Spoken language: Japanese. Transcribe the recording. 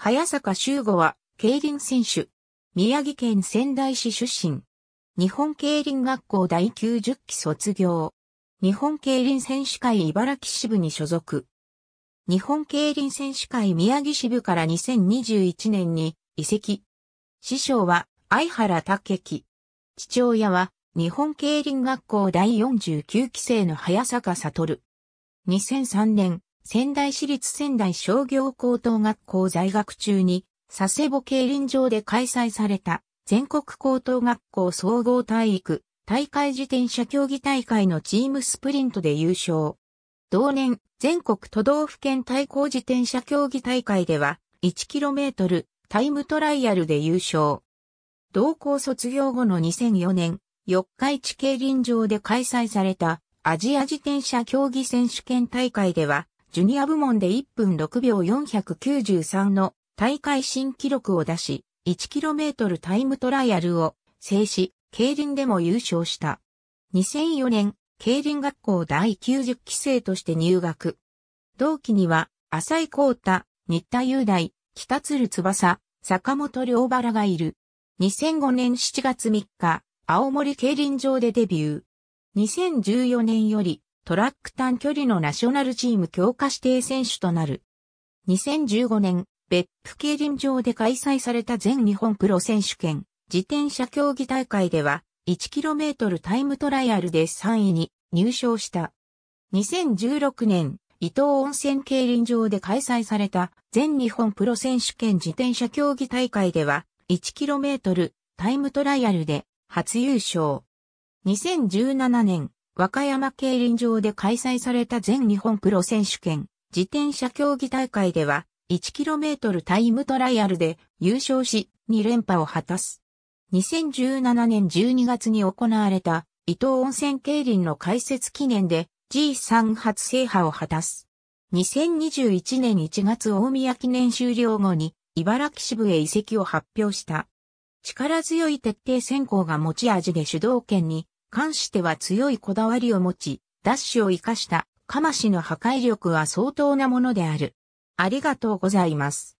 早坂修吾は、競輪選手。宮城県仙台市出身。日本競輪学校第90期卒業。日本競輪選手会茨城支部に所属。日本競輪選手会宮城支部から2021年に移籍。師匠は相原武樹。父親は日本競輪学校第49期生の早坂悟。2003年、仙台市立仙台商業高等学校在学中に、佐世保競輪場で開催された全国高等学校総合体育大会自転車競技大会のチームスプリントで優勝。同年、全国都道府県対抗自転車競技大会では、1km タイムトライアルで優勝。同校卒業後の2004年、四日市競輪場で開催されたアジア自転車競技選手権大会ではジュニア部門で1分6秒493の大会新記録を出し、1km タイムトライアルを制し、競輪でも優勝した。2004年、競輪学校第90期生として入学。同期には、浅井光太、新田雄大、北鶴翼、坂本良原がいる。2005年7月3日、青森競輪場でデビュー。2014年より、トラック短距離のナショナルチーム強化指定選手となる。2015年、別府競輪場で開催された全日本プロ選手権自転車競技大会では 1km タイムトライアルで3位に入賞した。2016年、伊東温泉競輪場で開催された全日本プロ選手権自転車競技大会では 1km タイムトライアルで初優勝。2017年、和歌山競輪場で開催された全日本プロ選手権自転車競技大会では 1km タイムトライアルで優勝し2連覇を果たす。2017年12月に行われた伊東温泉競輪の開設記念で G3 初制覇を果たす。2021年1月大宮記念終了後に茨城支部へ移籍を発表した。力強い徹底選考が持ち味で主導権に関しては強いこだわりを持ち、ダッシュを活かした、かましの破壊力は相当なものである。ありがとうございます。